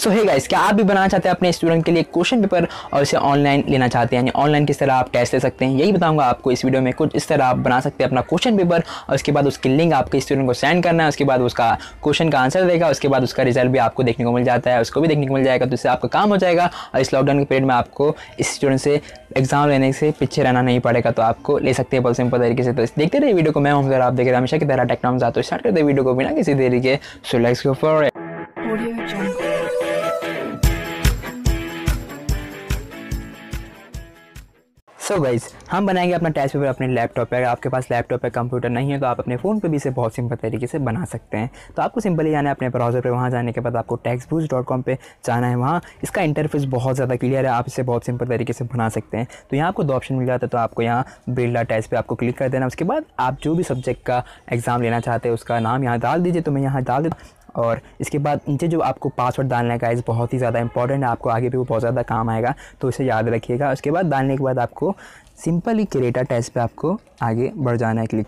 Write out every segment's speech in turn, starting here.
सो है गाइस क्या आप भी बनाना चाहते हैं अपने स्टूडेंट के लिए क्वेश्चन पेपर और इसे ऑनलाइन लेना चाहते हैं यानी ऑनलाइन किस तरह आप टेस्ट ले सकते हैं यही बताऊंगा आपको इस वीडियो में कुछ इस तरह आप बना सकते हैं अपना क्वेश्चन पेपर और उसके बाद उसकी लिंक आपके स्टूडेंट को सेंड करना है उसके बाद उसका क्वेश्चन का आंसर देगा उसके बाद उसका रिजल्ट भी आपको देखने को मिल जाता है उसको भी देखने को मिल जाएगा तो इससे आपका काम हो जाएगा और इस लॉकडाउन के पीरियड में आपको इस स्टूडेंट से एग्जाम लेने से पीछे रहना नहीं पड़ेगा तो आपको ले सकते हैं बहुत सिंपल तरीके से तो देखते रहे वीडियो को मैं हूँ आप देख रहे हमेशा की तरह टेक्नॉम तो स्टार्ट करते वीडियो को बिना किसी तरीके से लाइक्स के ऊपर सो so गाइज हम बनाएंगे अपना टेस्ट पेपर अपने लैपटॉप पर अगर आपके पास लैपटॉप है कंप्यूटर नहीं है तो आप अपने फ़ोन पे भी इसे बहुत सिंपल तरीके से बना सकते हैं तो आपको सिंपली जाना है अपने ब्राउज़र पर वहाँ जाने के बाद आपको टैक्स बूज डॉट कॉम पर जाना है वहाँ इसका इंटरफेस बहुत ज़्यादा क्लियर है आप इसे बहुत सिंपल तरीके से बना सकते हैं तो यहाँ आपको दो ऑप्शन मिल जाता है तो आपको यहाँ बिरला टैक्स पर आपको क्लिक कर देना उसके बाद आप जो भी सब्जेक्ट का एग्ज़ाम लेना चाहते हैं उसका नाम यहाँ डाल दीजिए तो मैं यहाँ डाल देता और इसके बाद नीचे जो आपको पासवर्ड डालने का इस बहुत ही ज़्यादा इंपॉर्टेंट है आपको आगे भी वो बहुत ज़्यादा काम आएगा तो इसे याद रखिएगा उसके बाद डालने के बाद आपको सिंपली क्रेटा टेस्ट पे आपको आगे बढ़ जाना है क्लिक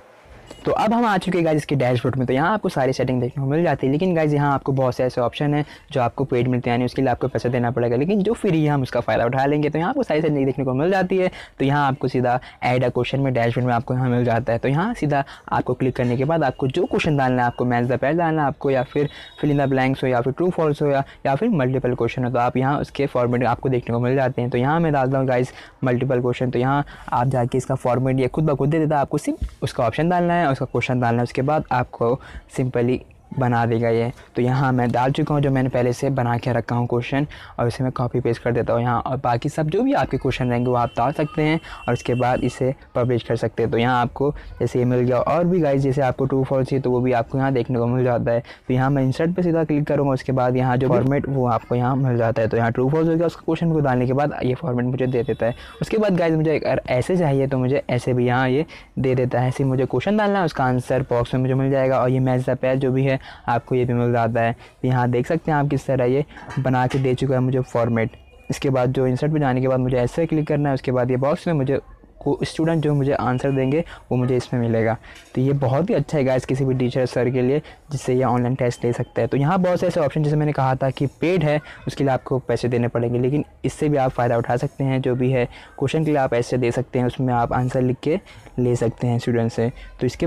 तो अब हम आ चुके हैं गाइज इसके डैशबोर्ड में तो यहाँ आपको सारी सेटिंग देखने को मिल जाती है लेकिन गाइज यहाँ आपको बहुत से ऐसे ऑप्शन है जो आपको पेड मिलते हैं यानी उसके लिए आपको पैसा देना पड़ेगा लेकिन जो फ्री है हम उसका फ़ायदा उठा लेंगे तो यहाँ आपको सारी सेटिंग देखने को मिल जाती है तो यहाँ आपको सीधा एड अ क्वेश्चन में डैशबोर्ड में आपको यहाँ मिल जाता है तो यहाँ सीधा आपको क्लिक करने के बाद आपको जो क्वेश्चन डालना है आपको मैथ द पैर डालना आपको या फिर फिल इन द ब्लैंक्स हो या फिर ट्रू फॉल्स हो या फिर मल्टीपल क्वेश्चन हो तो आप यहाँ उसके फॉर्मेट आपको देखने को मिल जाते हैं तो यहाँ मैं डालता हूँ गाइज मल्टीपल क्वेश्चन तो यहाँ आप जाके इसका फॉर्मेट या खुद ब खुद दे देता है आपको सिर्फ उसका ऑप्शन डालना है है उसका क्वेश्चन डालना है उसके बाद आपको सिंपली बना देगा ये तो यहाँ मैं डाल चुका हूँ जो मैंने पहले से बना के रखा हूँ क्वेश्चन और इसे मैं कॉपी पेस्ट कर देता हूँ यहाँ और बाकी सब जो भी आपके क्वेश्चन रहेंगे वो आप डाल सकते हैं और इसके बाद इसे पब्लिश कर सकते हैं तो यहाँ आपको जैसे ये मिल गया और भी गाइज जैसे आपको टू फॉल चाहिए तो वो भी आपको यहाँ देखने को मिल जाता है तो यहाँ मैं इंसर्ट पर सीधा क्लिक करूँगा उसके बाद यहाँ जो फॉर्मेट वो आपको यहाँ मिल जाता है तो यहाँ टू फॉल्स हो गया उसके क्वेश्चन को डालने के बाद ये फॉर्मेट मुझे दे देता है उसके बाद गाइज मुझे अगर ऐसे चाहिए तो मुझे ऐसे भी यहाँ ये दे देता है ऐसे मुझे क्वेश्चन डालना है उसका आंसर बॉक्स में मुझे मिल जाएगा और ये मैच द पैच जो भी है आपको ये भी मिल जाता है तो यहाँ देख सकते हैं आप किस तरह ये बना के दे चुका है मुझे फॉर्मेट इसके बाद जो इंसर्ट पे जाने के बाद मुझे ऐसे क्लिक करना है उसके बाद ये बॉक्स में मुझे को स्टूडेंट जो मुझे आंसर देंगे वो मुझे इसमें मिलेगा तो ये बहुत ही अच्छा है गाइस किसी भी टीचर सर के लिए जिससे ये ऑनलाइन टेस्ट ले सकता है तो यहाँ बहुत से ऐसे ऑप्शन जैसे मैंने कहा था कि पेड है उसके लिए आपको पैसे देने पड़ेंगे लेकिन इससे भी आप फ़ायदा उठा सकते हैं जो भी है क्वेश्चन के लिए आप ऐसे दे सकते हैं उसमें आप आंसर लिख के ले सकते हैं स्टूडेंट से तो इसके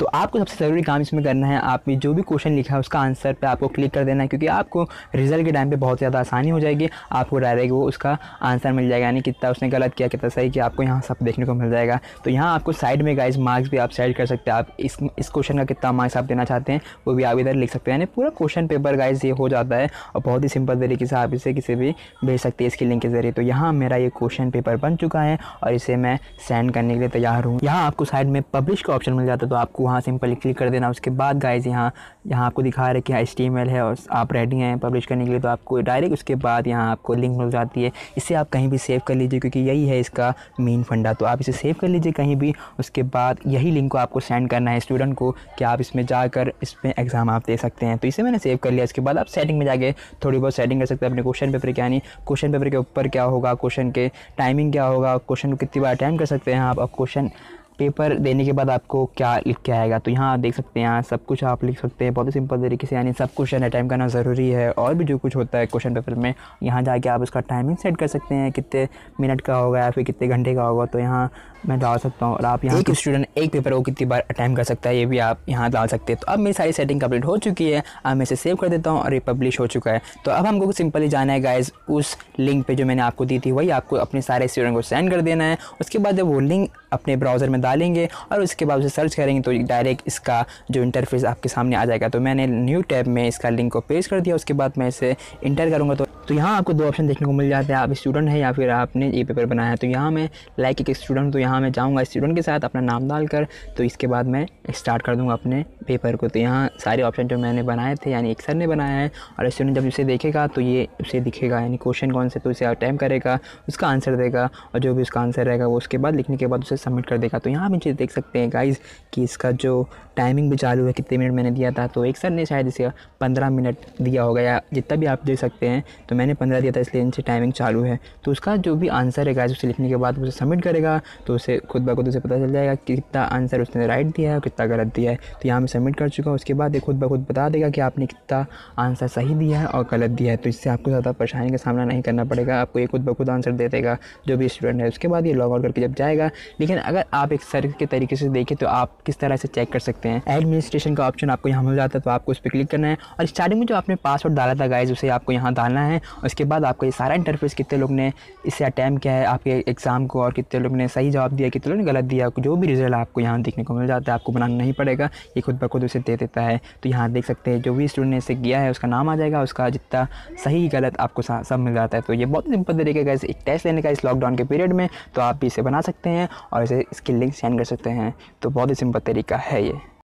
तो आपको सबसे ज़रूरी काम इसमें करना है आपने जो भी क्वेश्चन लिखा है उसका आंसर पर आपको क्लिक कर देना है क्योंकि आपको रिजल्ट के टाइम पर बहुत ज़्यादा आसानी हो जाएगी आपको डायरेक्ट वो उसका आंसर मिल जाएगा यानी कितना उसने गलत किया कितना सही किया आपको यहाँ सब देखने को मिल जाएगा तो यहाँ आपको साइड में गाइज मार्क्स भी आप सेट कर सकते हैं आप इस इस क्वेश्चन का कितना मार्क्स आप देना चाहते हैं वो भी आप इधर लिख सकते हैं यानी पूरा क्वेश्चन पेपर गाइज ये हो जाता है और बहुत ही सिंपल तरीके से आप इसे किसी भी भेज सकते हैं इसके लिंक के ज़रिए तो यहाँ मेरा ये क्वेश्चन पेपर बन चुका है और इसे मैं सेंड करने के लिए तैयार हूँ यहाँ आपको साइड में पब्लिश का ऑप्शन मिल जाता है तो आपको वहाँ सिंपली क्लिक कर देना उसके बाद गाइज यहाँ यहाँ आपको दिखा रहा है कि एच टी है और आप रेडी हैं पब्लिश करने के लिए तो आपको डायरेक्ट उसके बाद यहाँ आपको लिंक मिल जाती है इसे आप कहीं भी सेव कर लीजिए क्योंकि यही है इसका मेन फंडा तो आप इसे सेव कर लीजिए कहीं भी उसके बाद यही लिंक को आपको सेंड करना है स्टूडेंट को कि आप इसमें जाकर इसमें एग्ज़ाम आप दे सकते हैं तो इसे मैंने सेव कर लिया इसके बाद आप सेटिंग में जाके थोड़ी बहुत सेटिंग कर सकते हैं अपने क्वेश्चन पेपर के यानी क्वेश्चन पेपर के ऊपर क्या होगा क्वेश्चन के टाइमिंग क्या होगा क्वेश्चन को कितनी बार अटैम्प कर सकते हैं आप क्वेश्चन पेपर देने के बाद आपको क्या लिख के आएगा तो यहाँ देख सकते हैं यहाँ सब कुछ आप लिख सकते हैं बहुत ही सिंपल तरीके से यानी सब क्वेश्चन अटैम्प करना ज़रूरी है और भी जो कुछ होता है क्वेश्चन पेपर में यहाँ जाके आप उसका टाइमिंग सेट कर सकते हैं कितने मिनट का होगा या फिर कितने घंटे का होगा तो यहाँ मैं डाल सकता हूँ और आप यहाँ एक स्टूडेंट एक पेपर को कितनी बार अटैम्प कर सकता है ये भी आप यहाँ डाल सकते हैं तो अब मेरी सारी सेटिंग कंप्लीट हो चुकी है अब मैं इसे सेव कर देता हूँ और ये पब्लिश हो चुका है तो अब हमको सिंपली जाना है गाइज उस लिंक पर जो मैंने आपको दी थी वही आपको अपने सारे स्टूडेंट को सेंड कर देना है उसके बाद जब वो लिंक अपने ब्राउज़र में डालेंगे और उसके बाद उसे सर्च करेंगे तो डायरेक्ट इसका जो इंटरफेस आपके सामने आ जाएगा तो मैंने न्यू टैब में इसका लिंक को पेश कर दिया उसके बाद मैं इसे इंटर करूँगा तो तो यहाँ आपको दो ऑप्शन देखने को मिल जाते हैं आप स्टूडेंट हैं या फिर आपने ये पेपर बनाया है तो यहाँ मैं लाइक एक स्टूडेंट तो यहाँ मैं जाऊँगा स्टूडेंट के साथ अपना नाम डाल कर तो इसके बाद मैं स्टार्ट कर दूँगा अपने पेपर को तो यहाँ सारे ऑप्शन जो मैंने बनाए थे यानी एक सर ने बनाया है और स्टूडेंट जब इसे देखेगा तो ये उसे दिखेगा यानी क्वेश्चन कौन से तो उसे अटैम्प करेगा उसका आंसर देगा और जो भी उसका आंसर रहेगा वो उसके बाद लिखने के बाद उसे सबमिट कर देगा तो यहाँ भी चीज़ देख सकते हैं गाइज कि इसका जो टाइमिंग भी चालू है कितने मिनट मैंने दिया था तो एक सर ने शायद इसे पंद्रह मिनट दिया होगा या जितना भी आप देख सकते हैं तो मैंने पंद्रह दिया था इसलिए इनसे टाइमिंग चालू है तो उसका जो भी आंसर है गाइज उसे लिखने के बाद उसे सबमिट करेगा तो उसे खुद ब खुद उसे पता चल जाएगा कि कितना आंसर उसने राइट दिया है और कितना गलत दिया है तो यहाँ मैं सबमिट कर चुका हूँ उसके बाद ये खुद ब खुद बता देगा कि आपने कितना आंसर सही दिया है और गलत दिया है तो इससे आपको ज़्यादा परेशानी का सामना नहीं करना पड़ेगा आपको ये खुद ब खुद आंसर दे देगा जो भी स्टूडेंट है उसके बाद ये लॉग आउट करके जब जाएगा लेकिन अगर आप एक सर के तरीके से देखें तो आप किस तरह से चेक कर सकते हैं एडमिनिस्ट्रेशन का ऑप्शन आपको यहाँ मिल जाता है तो आपको उस पर क्लिक करना है और स्टार्टिंग में जो आपने पासवर्ड डाला था गाइज उसे आपको यहाँ डालना है हैं उसके बाद आपका ये सारा इंटरफेस कितने लोग ने इसे अटैम्प किया है आपके एग्ज़ाम को और कितने लोग ने सही जवाब दिया कितने लोग ने गलत दिया जो भी रिजल्ट आपको यहाँ देखने को मिल जाता है आपको बनाना नहीं पड़ेगा ये खुद ब खुद उसे दे देता है तो यहाँ देख सकते हैं जो भी स्टूडेंट ने इसे किया है उसका नाम आ जाएगा उसका जितना सही गलत आपको सब मिल जाता है तो ये बहुत सिंपल तरीके का एक टेस्ट लेने का इस लॉकडाउन के पीरियड में तो आप भी इसे बना सकते हैं और इसे इसकी लिंक सेंड कर सकते हैं तो बहुत ही सिंपल तरीका है ये